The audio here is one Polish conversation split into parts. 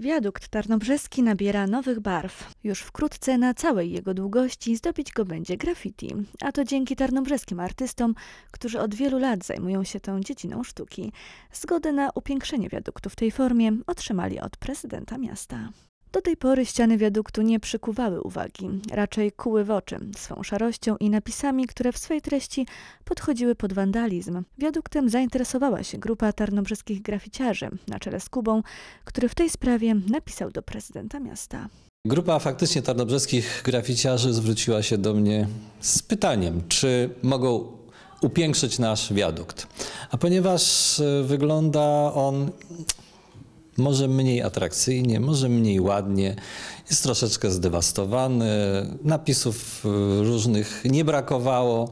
Wiadukt tarnobrzeski nabiera nowych barw. Już wkrótce na całej jego długości zdobić go będzie graffiti, a to dzięki tarnobrzeskim artystom, którzy od wielu lat zajmują się tą dziedziną sztuki. Zgodę na upiększenie wiaduktu w tej formie otrzymali od prezydenta miasta. Do tej pory ściany wiaduktu nie przykuwały uwagi, raczej kuły w oczy swą szarością i napisami, które w swej treści podchodziły pod wandalizm. Wiaduktem zainteresowała się grupa tarnobrzeskich graficiarzy na czele z Kubą, który w tej sprawie napisał do prezydenta miasta. Grupa faktycznie tarnobrzeskich graficiarzy zwróciła się do mnie z pytaniem, czy mogą upiększyć nasz wiadukt. A ponieważ e, wygląda on może mniej atrakcyjnie, może mniej ładnie, jest troszeczkę zdewastowany, napisów y, różnych nie brakowało.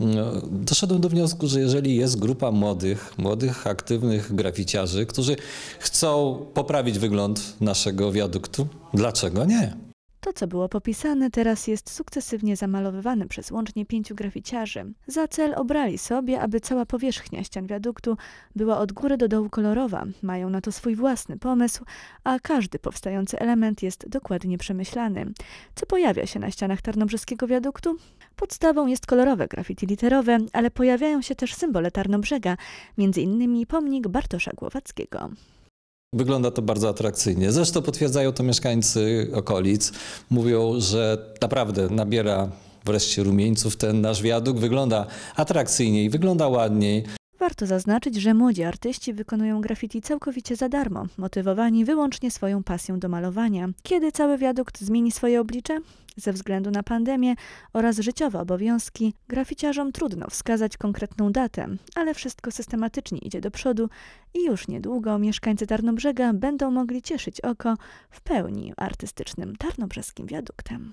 Mm, doszedłem do wniosku, że jeżeli jest grupa młodych, młodych, aktywnych graficiarzy, którzy chcą poprawić wygląd naszego wiaduktu, dlaczego nie? To, co było popisane, teraz jest sukcesywnie zamalowywane przez łącznie pięciu graficiarzy. Za cel obrali sobie, aby cała powierzchnia ścian wiaduktu była od góry do dołu kolorowa. Mają na to swój własny pomysł, a każdy powstający element jest dokładnie przemyślany. Co pojawia się na ścianach Tarnobrzeskiego wiaduktu? Podstawą jest kolorowe graffiti literowe, ale pojawiają się też symbole Tarnobrzega, między innymi pomnik Bartosza Głowackiego. Wygląda to bardzo atrakcyjnie. Zresztą potwierdzają to mieszkańcy okolic. Mówią, że naprawdę nabiera wreszcie rumieńców ten nasz wiadukt. Wygląda atrakcyjniej, wygląda ładniej warto zaznaczyć, że młodzi artyści wykonują graffiti całkowicie za darmo, motywowani wyłącznie swoją pasją do malowania. Kiedy cały wiadukt zmieni swoje oblicze? Ze względu na pandemię oraz życiowe obowiązki, graficiarzom trudno wskazać konkretną datę, ale wszystko systematycznie idzie do przodu i już niedługo mieszkańcy Tarnobrzega będą mogli cieszyć oko w pełni artystycznym tarnobrzeskim wiaduktem.